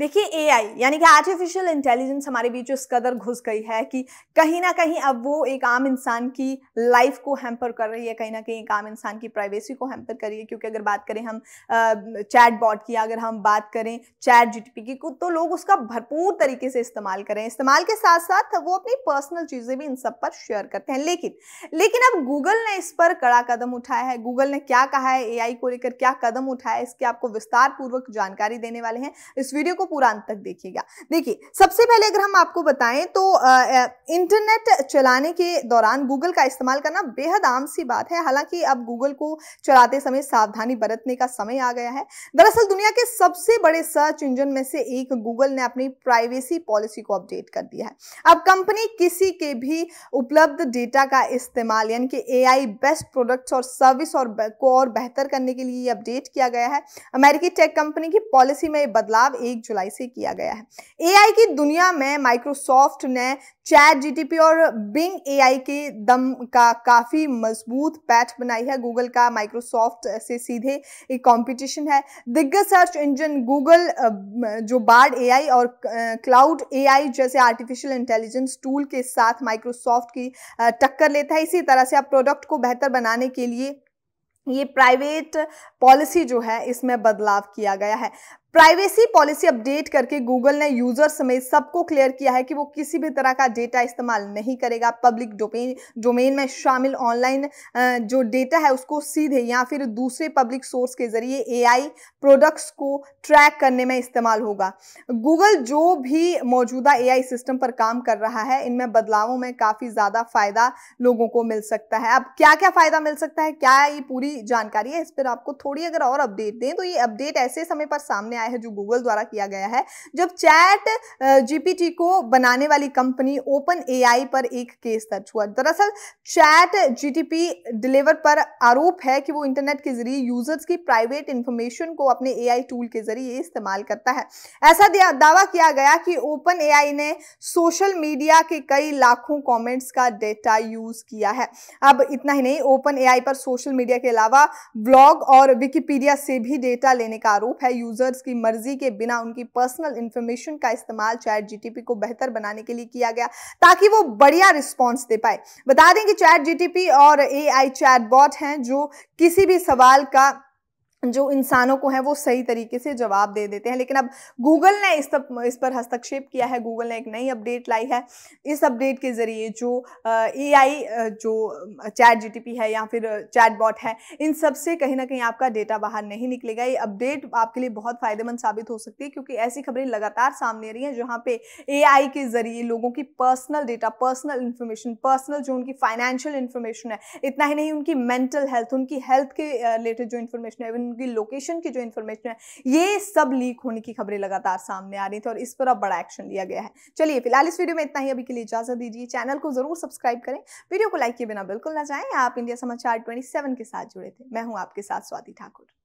देखिए एआई यानी कि आर्टिफिशियल इंटेलिजेंस हमारे बीच इस कदर घुस गई है कि कहीं ना कहीं अब वो एक आम इंसान की लाइफ को हैम्पर कर रही है कहीं ना कहीं एक आम इंसान की प्राइवेसी को हैम्पर कर रही है क्योंकि अगर बात करें हम चैट बॉट की अगर हम बात करें चैट जीटीपी की तो लोग उसका भरपूर तरीके से इस्तेमाल करें इस्तेमाल के साथ साथ वो अपनी पर्सनल चीज़ें भी इन सब पर शेयर करते हैं लेकिन लेकिन अब गूगल ने इस पर कड़ा कदम उठाया है गूगल ने क्या कहा है ए को लेकर क्या कदम उठाया है इसकी आपको विस्तार पूर्वक जानकारी देने वाले हैं इस वीडियो को पूरा अंत तक देखिएगा देखिए सबसे पहले अगर हम आपको बताएं तो इंटरनेट चलाने के दौरान गूगल का इस्तेमाल करना बेहद आम सी बात है हालांकि अब गूगल को चलाते समय सावधानी बरतने का समय आ गया है दरअसल दुनिया के सबसे बड़े सर्च इंजन में से एक गूगल ने अपनी प्राइवेसी पॉलिसी को अपडेट कर दिया है अब कंपनी किसी के भी उपलब्ध डेटा का इस्तेमाल यानी कि एआई बेस्ट प्रोडक्ट्स और सर्विस और को और बेहतर करने के लिए अपडेट किया गया है अमेरिकी टेक कंपनी की पॉलिसी में बदलाव एक जुलाई से किया गया है एआई की दुनिया में माइक्रोसॉफ्ट ने चैट जीटीपी और बिंग एआई के दम का काफ़ी मजबूत पैठ बनाई है गूगल का माइक्रोसॉफ्ट से सीधे एक कंपटीशन है दिग्गज सर्च इंजन गूगल जो बार्ड एआई और क्लाउड एआई जैसे आर्टिफिशियल इंटेलिजेंस टूल के साथ माइक्रोसॉफ्ट की टक्कर लेता है इसी तरह से आप प्रोडक्ट को बेहतर बनाने के लिए ये प्राइवेट पॉलिसी जो है इसमें बदलाव किया गया है प्राइवेसी पॉलिसी अपडेट करके गूगल ने यूजर समेत सबको क्लियर किया है कि वो किसी भी तरह का डेटा इस्तेमाल नहीं करेगा पब्लिक डोमेन डोमेन में शामिल ऑनलाइन जो डेटा है उसको सीधे या फिर दूसरे पब्लिक सोर्स के जरिए एआई प्रोडक्ट्स को ट्रैक करने में इस्तेमाल होगा गूगल जो भी मौजूदा एआई सिस्टम पर काम कर रहा है इनमें बदलावों में काफ़ी ज़्यादा फायदा लोगों को मिल सकता है अब क्या क्या फ़ायदा मिल सकता है क्या ये पूरी जानकारी है इस पर आपको थोड़ी अगर और अपडेट दें तो ये अपडेट ऐसे समय पर सामने आया है जो गूगल द्वारा किया गया है जब चैट जीपीटी को बनाने वाली कंपनी ओपन एआई पर एक केस दर्ज हुआ दरअसल चैट जीटीपी डिलीवर पर आरोप है कि वो इंटरनेट के जरिए यूजर्स की प्राइवेट इंफॉर्मेशन को अपने एआई टूल के जरिए इस्तेमाल करता है ऐसा दावा किया गया कि ओपन एआई ने सोशल मीडिया के कई लाखों कमेंट्स का डेटा यूज किया है अब इतना ही नहीं ओपन एआई पर सोशल मीडिया के अलावा ब्लॉग और विकिपीडिया से भी डेटा लेने का आरोप है यूजर्स की की मर्जी के बिना उनकी पर्सनल इंफॉर्मेशन का इस्तेमाल चैट जीटीपी को बेहतर बनाने के लिए किया गया ताकि वो बढ़िया रिस्पॉन्स दे पाए बता दें कि चैट जीटीपी और ए आई बॉट हैं जो किसी भी सवाल का जो इंसानों को है वो सही तरीके से जवाब दे देते हैं लेकिन अब गूगल ने इस तब इस पर हस्तक्षेप किया है गूगल ने एक नई अपडेट लाई है इस अपडेट के ज़रिए जो ए आई जो चैट जीटीपी है या फिर चैट बॉट है इन सब से कहीं ना कहीं आपका डेटा बाहर नहीं निकलेगा ये अपडेट आपके लिए बहुत फ़ायदेमंद साबित हो सकती है क्योंकि ऐसी खबरें लगातार सामने आ रही हैं जहाँ पे ए आई के ज़रिए लोगों की personal data personal information personal जो उनकी फाइनेंशियल इन्फॉर्मेशन है इतना ही नहीं उनकी मेंटल हेल्थ उनकी हेल्थ के रिलेटेड जो इन्फॉर्मेशन है उनकी लोकेशन की जो इन्फॉर्मेशन है ये सब लीक होने की खबरें लगातार सामने आ रही थी तो और इस पर अब बड़ा एक्शन लिया गया है चलिए फिलहाल इस वीडियो में इतना ही अभी के लिए इजाजत दीजिए चैनल को जरूर सब्सक्राइब करें वीडियो को लाइक किए बिना बिल्कुल ना जाएं आप इंडिया समाचार ट्वेंटी के साथ जुड़े थे मैं हूँ आपके साथ स्वाति ठाकुर